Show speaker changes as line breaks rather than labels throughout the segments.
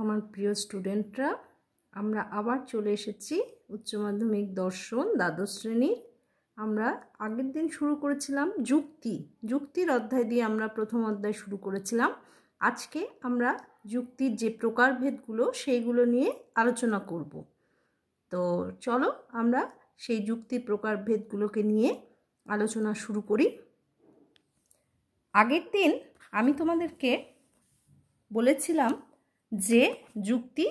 আমার প্রিয় স্টুডেন্টরা আমরা আবার চলে এসেছি উচ্চ মাধ্যমিক দর্শন দ্বাদশ শ্রেণীর আমরা আগের দিন শুরু করেছিলাম যুক্তি যুক্তির অধ্যায় দিয়ে আমরা প্রথম অধ্যায় শুরু করেছিলাম আজকে আমরা যুক্তির যে প্রকারভেদগুলো সেইগুলো নিয়ে আলোচনা করব তো চলো আমরা সেই যুক্তির প্রকারভেদগুলোকে নিয়ে আলোচনা শুরু করি আগের দিন আমি তোমাদেরকে বলেছিলাম যে যুক্তি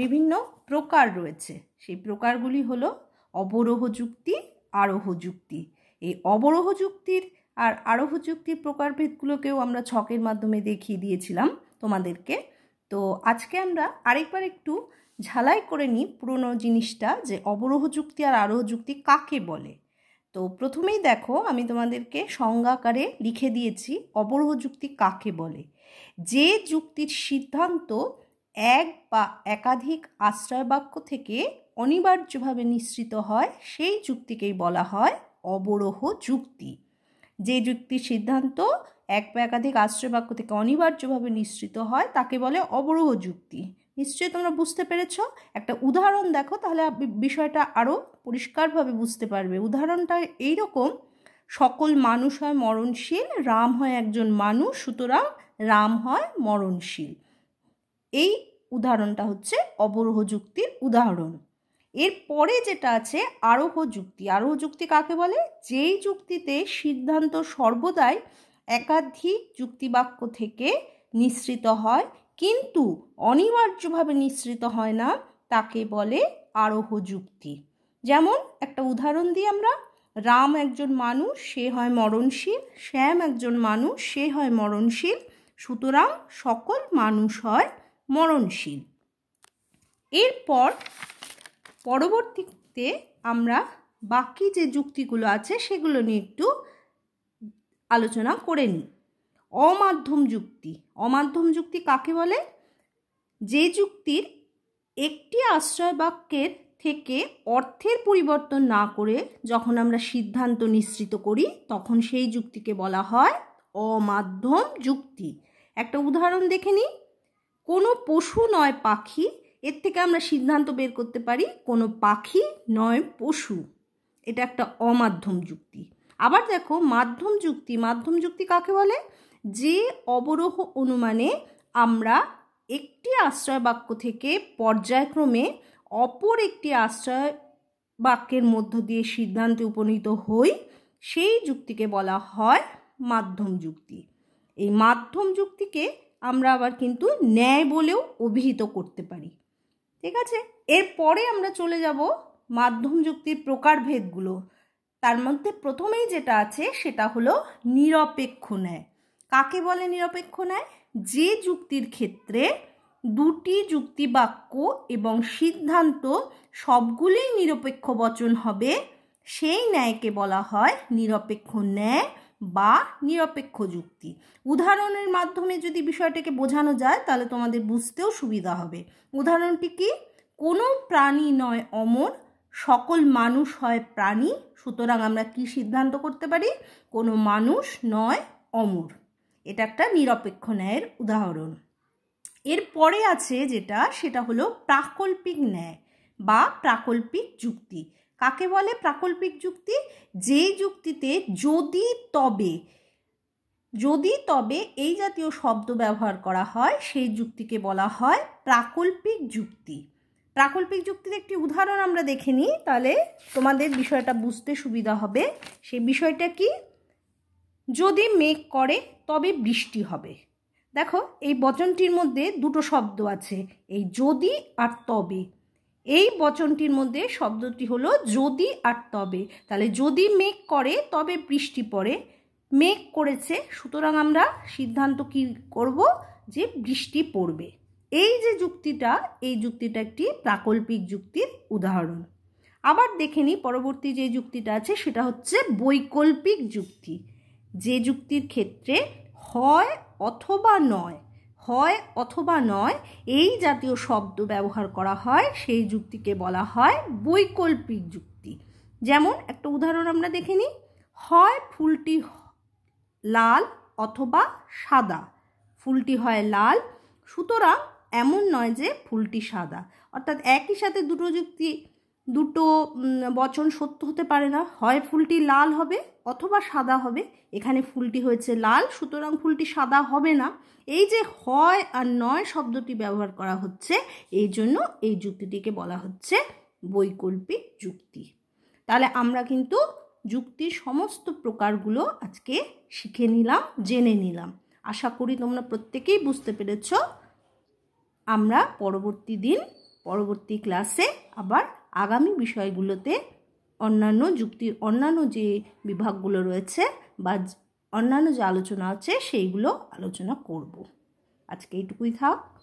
বিভিন্ন প্রকার রয়েছে সেই প্রকারগুলি হল অবরোহ যুক্তি আরোহ যুক্তি এই অবরোহ যুক্তির আর আরোহ যুক্তির প্রকারভেদগুলোকেও আমরা ছকের মাধ্যমে দেখিয়ে দিয়েছিলাম তোমাদেরকে তো আজকে আমরা আরেকবার একটু ঝালাই করে নিই পুরনো জিনিসটা যে অবরোহ যুক্তি আর আরোহ যুক্তি কাকে বলে তো প্রথমেই দেখো আমি তোমাদেরকে সংজ্ঞাকারে লিখে দিয়েছি অবরোহ যুক্তি কাকে বলে যে যুক্তির সিদ্ধান্ত এক বা একাধিক আশ্রয় বাক্য থেকে অনিবার্যভাবে নিঃসৃত হয় সেই যুক্তিকেই বলা হয় অবরোহ যুক্তি যে যুক্তির সিদ্ধান্ত এক বা একাধিক আশ্রয় বাক্য থেকে অনিবার্যভাবে নিঃসৃত হয় তাকে বলে অবরোহ যুক্তি নিশ্চয়ই তোমরা বুঝতে পেরেছ একটা উদাহরণ দেখো তাহলে বিষয়টা আরও পরিষ্কারভাবে বুঝতে পারবে উদাহরণটা এইরকম সকল মানুষ হয় মরণশীল রাম হয় একজন মানুষ সুতরাং রাম হয় মরণশীল এই উদাহরণটা হচ্ছে অবরোহ যুক্তির উদাহরণ এর পরে যেটা আছে আরোহ যুক্তি আরোহ যুক্তি কাকে বলে যেই যুক্তিতে সিদ্ধান্ত সর্বদাই একাধিক যুক্তিবাক্য থেকে নিঃসৃত হয় কিন্তু অনিবার্যভাবে নিঃসৃত হয় না তাকে বলে আরোহ যুক্তি যেমন একটা উদাহরণ দিই আমরা রাম একজন মানুষ সে হয় মরণশীল শ্যাম একজন মানুষ সে হয় মরণশীল সুতরাং সকল মানুষ হয় মরণশীল এরপর পরবর্তীতে আমরা বাকি যে যুক্তিগুলো আছে সেগুলো নিয়ে একটু আলোচনা করে নিই অমাধ্যম যুক্তি অমাধ্যম যুক্তি কাকে বলে যে যুক্তির একটি আশ্রয় বাক্যের থেকে অর্থের পরিবর্তন না করে যখন আমরা সিদ্ধান্ত নিশ্চিত করি তখন সেই যুক্তিকে বলা হয় অমাধ্যম যুক্তি একটা উদাহরণ দেখে নিই কোনো পশু নয় পাখি এর থেকে আমরা সিদ্ধান্ত বের করতে পারি কোনো পাখি নয় পশু এটা একটা অমাধ্যম যুক্তি আবার দেখো মাধ্যম যুক্তি মাধ্যম যুক্তি কাকে বলে যে অবরোহ অনুমানে আমরা একটি আশ্রয় বাক্য থেকে পর্যায়ক্রমে অপর একটি আশ্রয় বাক্যের মধ্য দিয়ে সিদ্ধান্তে উপনীত হই সেই যুক্তিকে বলা হয় মাধ্যম যুক্তি এই মাধ্যম যুক্তিকে আমরা আবার কিন্তু ন্যায় বলেও অভিহিত করতে পারি ঠিক আছে এরপরে আমরা চলে যাব মাধ্যম যুক্তির প্রকারভেদগুলো তার মধ্যে প্রথমেই যেটা আছে সেটা হলো নিরপেক্ষ ন্যায় কাকে বলে নিরপেক্ষ ন্যায় যে যুক্তির ক্ষেত্রে দুটি যুক্তি বাক্য এবং সিদ্ধান্ত সবগুলোই নিরপেক্ষ বচন হবে সেই ন্যায়কে বলা হয় নিরপেক্ষ ন্যায় বা নিরপেক্ষ যুক্তি উদাহরণের মাধ্যমে যদি বিষয়টাকে বোঝানো যায় তাহলে তোমাদের বুঝতেও সুবিধা হবে উদাহরণটি কি কোনো প্রাণী নয় অমর সকল মানুষ হয় প্রাণী সুতরাং আমরা কি সিদ্ধান্ত করতে পারি কোনো মানুষ নয় অমর এটা একটা নিরপেক্ষ ন্যায়ের উদাহরণ এরপরে আছে যেটা সেটা হলো প্রাকল্পিক ন্যায় বা প্রাকল্পিক যুক্তি কাকে বলে প্রাকল্পিক যুক্তি যে যুক্তিতে যদি তবে যদি তবে এই জাতীয় শব্দ ব্যবহার করা হয় সেই যুক্তিকে বলা হয় প্রাকল্পিক যুক্তি প্রাকল্পিক যুক্তির একটি উদাহরণ আমরা দেখে নিই তাহলে তোমাদের বিষয়টা বুঝতে সুবিধা হবে সেই বিষয়টা কি যদি মেঘ করে তবে বৃষ্টি হবে দেখো এই বচনটির মধ্যে দুটো শব্দ আছে এই যদি আর তবে এই বচনটির মধ্যে শব্দটি হলো যদি আর তবে তাহলে যদি মেঘ করে তবে বৃষ্টি পড়ে মেঘ করেছে সুতরাং আমরা সিদ্ধান্ত কি করব যে বৃষ্টি পড়বে এই যে যুক্তিটা এই যুক্তিটা একটি প্রাকল্পিক যুক্তির উদাহরণ আবার দেখে নিই পরবর্তী যে যুক্তিটা আছে সেটা হচ্ছে বৈকল্পিক যুক্তি যে যুক্তির ক্ষেত্রে হয় অথবা নয় হয় অথবা নয় এই জাতীয় শব্দ ব্যবহার করা হয় সেই যুক্তিকে বলা হয় বৈকল্পিক যুক্তি যেমন একটা উদাহরণ আমরা দেখে নিই হয় ফুলটি লাল অথবা সাদা ফুলটি হয় লাল সুতরাং এমন নয় যে ফুলটি সাদা অর্থাৎ একই সাথে দুটো যুক্তি দুটো বচন সত্য হতে পারে না হয় ফুলটি লাল হবে অথবা সাদা হবে এখানে ফুলটি হয়েছে লাল সুতরাং ফুলটি সাদা হবে না এই যে হয় আর নয় শব্দটি ব্যবহার করা হচ্ছে এই জন্য এই যুক্তিটিকে বলা হচ্ছে বৈকল্পিক যুক্তি তাহলে আমরা কিন্তু যুক্তির সমস্ত প্রকারগুলো আজকে শিখে নিলাম জেনে নিলাম আশা করি তোমরা প্রত্যেকেই বুঝতে পেরেছ আমরা পরবর্তী দিন পরবর্তী ক্লাসে আবার আগামী বিষয়গুলোতে অন্যান্য যুক্তির অন্যান্য যে বিভাগগুলো রয়েছে বা অন্যান্য যে আলোচনা আছে সেইগুলো আলোচনা করব আজকে এইটুকুই থাক